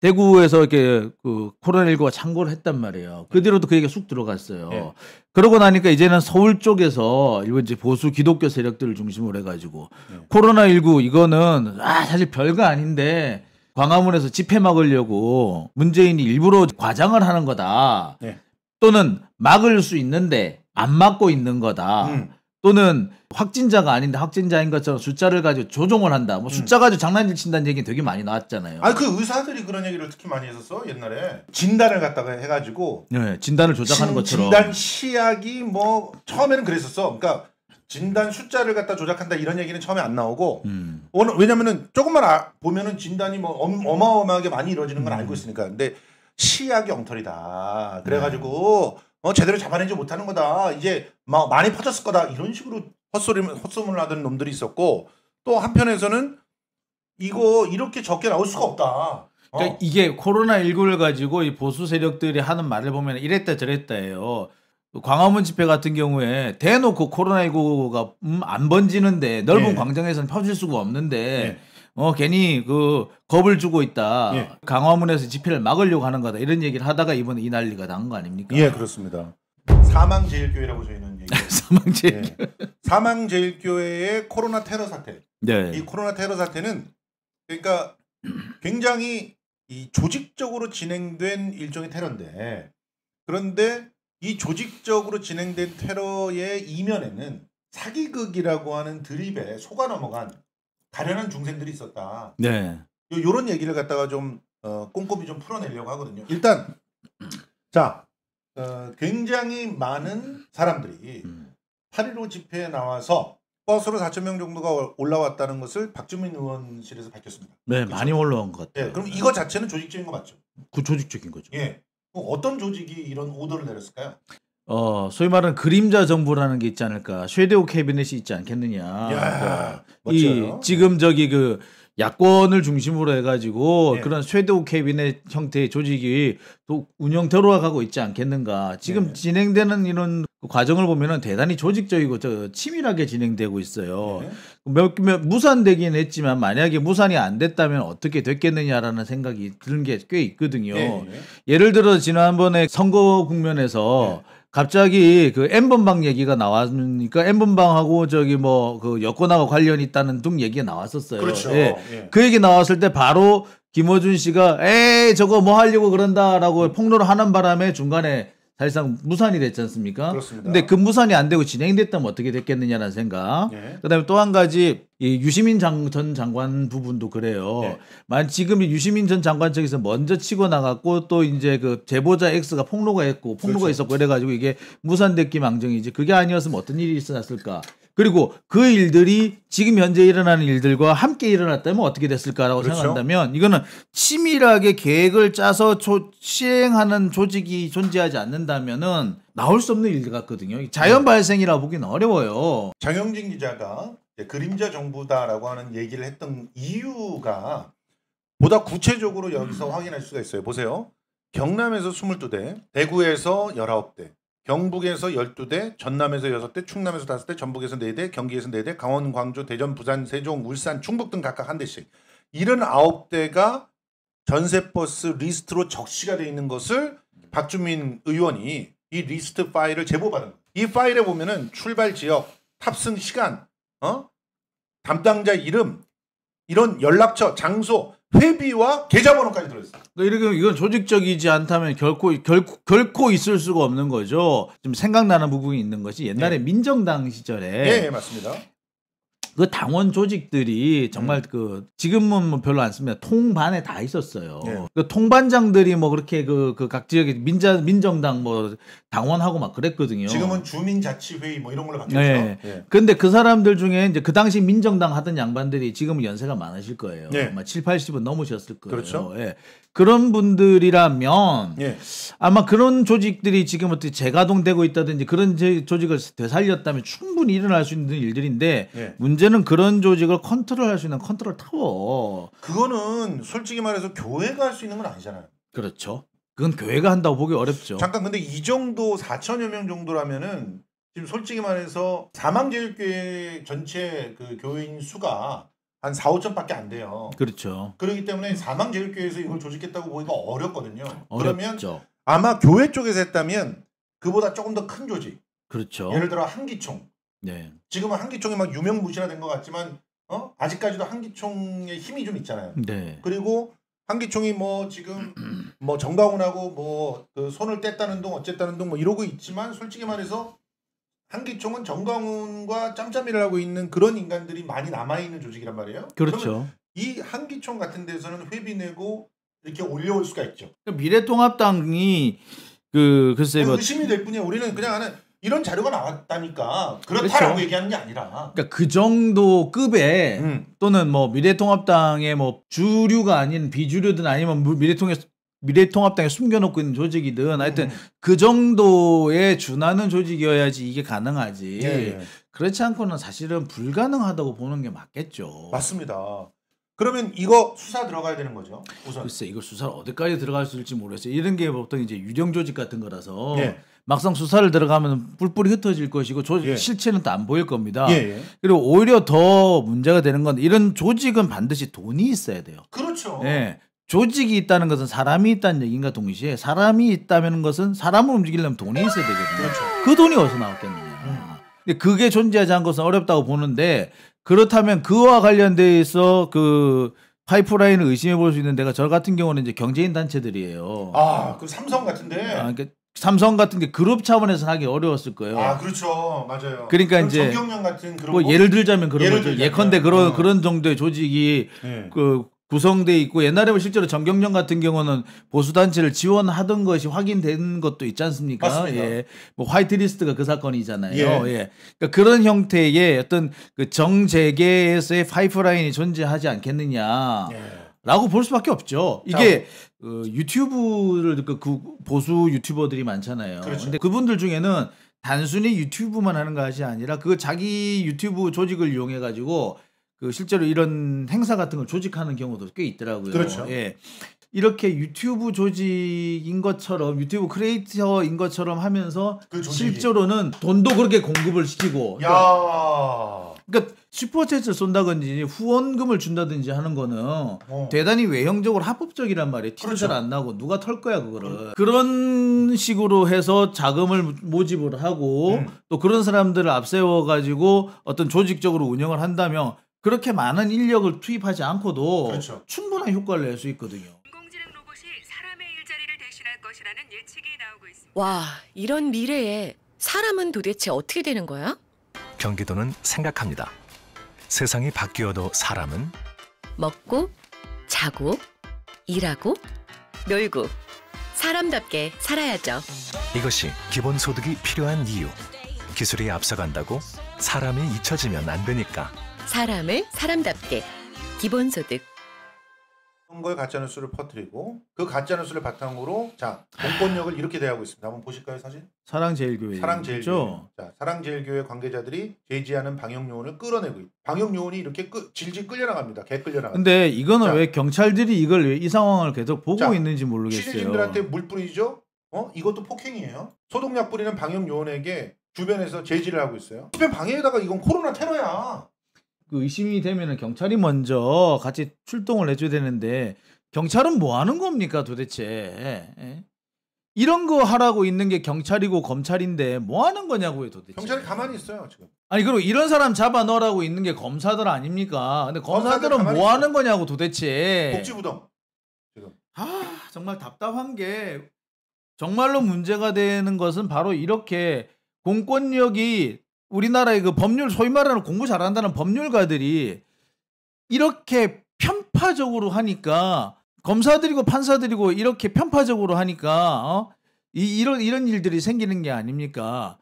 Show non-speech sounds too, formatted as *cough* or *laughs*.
대구에서 이렇게 그 코로나19가 창궐 을 했단 말이에요. 그 네. 뒤로도 그 얘기가 쑥 들어갔어요. 네. 그러고 나니까 이제는 서울 쪽에서 일본 이제 보수 기독교 세력들을 중심으로 해가지고 네. 코로나19 이거는 아, 사실 별거 아닌데 광화문에서 집회 막으려고 문재인이 일부러 과장을 하는 거다. 네. 또는 막을 수 있는데 안 막고 있는 거다. 음. 또는 확진자가 아닌데 확진자인 것처럼 숫자를 가지고 조종을 한다. 뭐 음. 숫자 가지고 장난질 친다는 얘기 되게 많이 나왔잖아요. 아그 의사들이 그런 얘기를 특히 많이 했었어 옛날에 진단을 갖다가 해가지고 네, 진단을 조작하는 진, 것처럼 진단 시약이 뭐 처음에는 그랬었어. 그러니까 진단 숫자를 갖다 조작한다 이런 얘기는 처음에 안 나오고 음. 왜냐면은 조금만 아, 보면은 진단이 뭐 어마어마하게 많이 이루어지는 건 알고 있으니까 근데 시약이 엉터리다 그래가지고 네. 어, 제대로 잡아내지 못하는 거다. 이제 막 많이 퍼졌을 거다. 이런 식으로 헛소리 헛소문을 하던 놈들이 있었고 또 한편에서는 이거 이렇게 적게 나올 수가 없다. 어. 그러니까 이게 코로나 19를 가지고 이 보수 세력들이 하는 말을 보면 이랬다 저랬다예요. 광화문 집회 같은 경우에 대놓고 코로나 19가 음, 안 번지는데 넓은 네. 광장에서는 펴질 수가 없는데 네. 어 괜히 그 겁을 주고 있다. 예. 강화문에서 집회를 막으려고 하는 거다. 이런 얘기를 하다가 이번에 이 난리가 난 거 아닙니까? 예, 그렇습니다. 사망제일교회라고 저희는 얘기해요. *laughs* 사망제일교회. 예. 사망제일교회의 코로나 테러 사태. 네. 이 코로나 테러 사태는 그러니까 굉장히 이 조직적으로 진행된 일종의 테러인데 그런데 이 조직적으로 진행된 테러의 이면에는 사기극이라고 하는 드립에 속아 넘어간 가려는 중생들이 있었다. 네. 요런 얘기를 갖다가 좀 어, 꼼꼼히 좀 풀어내려고 하거든요. 일단 자 어, 굉장히 많은 사람들이 음. 8.15 집회에 나와서 버스로 4천 명 정도가 올라왔다는 것을 박주민 의원실에서 밝혔습니다. 네, 그렇죠? 많이 올라온 것 같아요. 예, 네, 그럼 이거 자체는 조직적인 거 맞죠? 그 조직적인 거죠. 예. 어떤 조직이 이런 오더를 내렸을까요? 어, 소위 말하는 그림자 정부라는 게 있지 않을까. 쉐도우 캐비넷이 있지 않겠느냐. 야, 그러니까 이 지금 저기 그 야권을 중심으로 해가지고 네. 그런 쉐도우 캐비넷 형태의 조직이 또 운영 들어가고 있지 않겠는가. 지금 네. 진행되는 이런 그 과정을 보면은 대단히 조직적이고 저 치밀하게 진행되고 있어요. 네. 몇, 몇 무산되긴 했지만 만약에 무산이 안 됐다면 어떻게 됐겠느냐라는 생각이 드는 게 꽤 있거든요. 예를 들어 지난번에 선거 국면에서 갑자기 그 엠번방 얘기가 나왔으니까 엠번방하고 저기 뭐 그 여권하고 관련이 있다는 둥 얘기가 나왔었어요. 그렇죠. 예. 예. 그 얘기 나왔을 때 바로 김호준 씨가 에이 저거 뭐 하려고 그런다라고 폭로를 하는 바람에 중간에 사실상 무산이 됐지 않습니까? 그렇습니다. 근데 그 무산이 안 되고 진행됐다면 어떻게 됐겠느냐라는 생각. 예. 그다음에 또 한 가지 이 유시민 전 장관 부분도 그래요. 네. 만 지금 유시민 전 장관 측에서 먼저 치고 나갔고 또 이제 그 제보자 X가 폭로가 했고 폭로가 그렇죠. 있었고 그래가지고 이게 무산됐기 망정이지. 그게 아니었으면 어떤 일이 있었을까? 그리고 그 일들이 지금 현재 일어나는 일들과 함께 일어났다면 어떻게 됐을까라고 그렇죠. 생각한다면 이거는 치밀하게 계획을 짜서 조, 시행하는 조직이 존재하지 않는다면은 나올 수 없는 일 같거든요. 자연 네. 발생이라 고 보기는 어려워요. 장영진 기자가 예, 그림자 정부다라고 하는 얘기를 했던 이유가 보다 구체적으로 여기서 음. 확인할 수가 있어요. 보세요. 경남에서 22대, 대구에서 19대, 경북에서 12대, 전남에서 6대, 충남에서 5대, 전북에서 4대, 경기에서 4대, 강원, 광주, 대전, 부산, 세종, 울산, 충북 등 각각 한 대씩. 이런 9대가 전세버스 리스트로 적시가 되어 있는 것을 박주민 의원이 이 리스트 파일을 제보받은 이 파일에 보면은 출발 지역, 탑승 시간, 어? 담당자 이름, 이런 연락처, 장소, 회비와 계좌번호까지 들어있어요. 그러니까 이렇게 이건 조직적이지 않다면 결코 결, 결코 있을 수가 없는 거죠. 지금 생각나는 부분이 있는 것이 옛날에 네. 민정당 시절에 예, 네, 맞습니다. 그 당원 조직들이 정말 음. 그 지금은 뭐 별로 안 씁니다. 통반에 다 있었어요. 네. 그 통반장들이 뭐 그렇게 그 그 각 지역에 민자 민정당 뭐 당원하고 막 그랬거든요. 지금은 주민자치회의 뭐 이런 걸로 네. 바뀌었죠. 네. 네. 근데 그 사람들 중에 이제 그 당시 민정당 하던 양반들이 지금은 연세가 많으실 거예요. 네. 아마 7, 80은 넘으셨을 거예요. 그렇죠. 예. 그런 분들이라면 예. 아마 그런 조직들이 지금 어떻게 재가동되고 있다든지 그런 조직을 되살렸다면 충분히 일어날 수 있는 일들인데 예. 문제 이제는 그런 조직을 컨트롤할 수 있는 컨트롤 타워. 그거는 솔직히 말해서 교회가 할 수 있는 건 아니잖아요. 그렇죠. 그건 교회가 한다고 보기 어렵죠. 잠깐 근데 이 정도 4천여 명 정도라면은 지금 솔직히 말해서 사망제일교회 전체 그 교인 수가 한 4, 5천밖에 안 돼요. 그렇죠. 그렇기 때문에 사망제일교회에서 이걸 조직했다고 보기가 어렵거든요. 어렵죠. 그러면 아마 교회 쪽에서 했다면 그보다 조금 더 큰 조직. 그렇죠. 예를 들어 한기총 네. 지금은 한기총이 막 유명무실화된 것 같지만 어? 아직까지도 한기총의 힘이 좀 있잖아요. 네. 그리고 한기총이 뭐 지금 뭐정강훈하고뭐 그 손을 뗐다는 둥 어쨌다는 둥 뭐 이러고 있지만 솔직히 말해서 한기총은 정강훈과 짬짬이를 하고 있는 그런 인간들이 많이 남아 있는 조직이란 말이에요. 그렇죠. 이 한기총 같은 데서는 회비 내고 이렇게 올려올 수가 있죠. 미래통합당이 그 글쎄 뭐 의심이 될 뿐이야. 우리는 그냥 하는 이런 자료가 나왔다니까 그렇다라고 그렇죠. 얘기하는 게 아니라 그러니까 그 정도 급의 음. 또는 뭐 미래통합당의 뭐 주류가 아닌 비주류든 아니면 미래통에 미래통합당에 숨겨놓고 있는 조직이든 하여튼 음. 그 정도에 준하는 조직이어야지 이게 가능하지 예, 예. 그렇지 않고는 사실은 불가능하다고 보는 게 맞겠죠 맞습니다 그러면 이거 수사 들어가야 되는 거죠. 우선. 글쎄 이거 수사를 어디까지 들어갈 수 있을지 모르겠어요. 이런 게 보통 이제 유령 조직 같은 거라서 예. 막상 수사를 들어가면 뿔뿔이 흩어질 것이고 조, 예. 실체는 또 안 보일 겁니다. 예예. 예. 그리고 오히려 더 문제가 되는 건 이런 조직은 반드시 돈이 있어야 돼요. 그렇죠. 예. 조직이 있다는 것은 사람이 있다는 얘기인가 동시에 사람이 있다는 것은 사람을 움직이려면 돈이 있어야 되거든요. 그렇죠. 그 돈이 어디서 나왔겠느냐. 음. 근데 그게 존재하지 않은 것은 어렵다고 보는데 그렇다면 그와 관련돼서 그 파이프라인을 의심해 볼 수 있는 데가 저 같은 경우는 이제 경제인 단체들이에요. 아, 그 삼성 같은데. 아, 그러니까 삼성 같은 게 그룹 차원에서 하기 어려웠을 거예요. 아, 그렇죠. 맞아요. 그러니까 이제 정경련 같은 그런 뭐 예를 들자면 그런 거죠. 예컨대 그런 어. 그런 정도의 조직이 네. 그 구성돼 있고 옛날에 실제로 정경련 같은 경우는 보수 단체를 지원하던 것이 확인된 것도 있지 않습니까? 맞습니다. 예. 뭐 화이트리스트가 그 사건이잖아요. 예. 예. 그러니까 그런 형태의 어떤 그 정재계에서의 파이프라인이 존재하지 않겠느냐. 예. 라고 볼 수밖에 없죠. 이게 어, 유튜브를 그, 그 보수 유튜버들이 많잖아요. 그렇 근데 그분들 중에는 단순히 유튜브만 하는 것이 아니라 그 자기 유튜브 조직을 이용해 가지고 그 실제로 이런 행사 같은 걸 조직하는 경우도 꽤 있더라고요. 그렇죠. 예. 이렇게 유튜브 조직인 것처럼 유튜브 크리에이터인 것처럼 하면서 그 실제로는 돈도 그렇게 공급을 시키고 야. 그러니까, 그러니까 슈퍼챗을 쏜다든지 후원금을 준다든지 하는 거는 어. 대단히 외형적으로 합법적이란 말이에요. 티도 그렇죠. 잘안 나고 누가 털 거야 그거를. 음. 그런 식으로 해서 자금을 모집을 하고 음. 또 그런 사람들을 앞세워 가지고 어떤 조직적으로 운영을 한다면 그렇게 많은 인력을 투입하지 않고도 그렇죠. 충분한 효과를 낼 수 있거든요. 인공지능 로봇이 사람의 일자리를 대신할 것이라는 예측이 나오고 있습니다. 와, 이런 미래에 사람은 도대체 어떻게 되는 거야? 경기도는 생각합니다. 세상이 바뀌어도 사람은 먹고 자고 일하고 놀고 사람답게 살아야죠. 이것이 기본소득이 필요한 이유. 기술이 앞서간다고 사람이 잊혀지면 안 되니까. 사람을 사람답게 기본소득 그런 걸 가짜 뉴스를 퍼뜨리고 그 가짜 뉴스를 바탕으로 자 공권력을 이렇게 대하고 있습니다. 한번 보실까요 사진? 사랑제일교회 사랑제일교회 그렇죠? 자 사랑제일교회 관계자들이 제지하는 방역 요원을 끌어내고 있. 방역 요원이 이렇게 끄, 질질 끌려나갑니다. 개 끌려나가. 근데 이거는 자, 왜 경찰들이 이걸 왜 이 상황을 계속 보고 자, 있는지 모르겠어요. 취재진들한테 물 뿌리죠? 어 이것도 폭행이에요. 소독약 뿌리는 방역 요원에게 주변에서 제지를 하고 있어요. 집회 방해에다가 이건 코로나 테러야. 그 의심이 되면 경찰이 먼저 같이 출동을 해줘야 되는데 경찰은 뭐 하는 겁니까 도대체? 에? 예? 이런 거 하라고 있는 게 경찰이고 검찰인데 뭐 하는 거냐고요 도대체. 경찰이 가만히 있어요 지금. 아니 그리고 이런 사람 잡아 넣으라고 있는 게 검사들 아닙니까? 근데 검사들은 검사들 뭐 하는 거냐고 도대체. 복지부동 지금. 아 정말 답답한 게 정말로 문제가 되는 것은 바로 이렇게 공권력이 우리나라의 그 법률 소위 말하는 공부 잘한다는 법률가들이 이렇게 편파적으로 하니까 검사들이고 판사들이고 이렇게 편파적으로 하니까 어? 이, 이런 이런 일들이 생기는 게 아닙니까?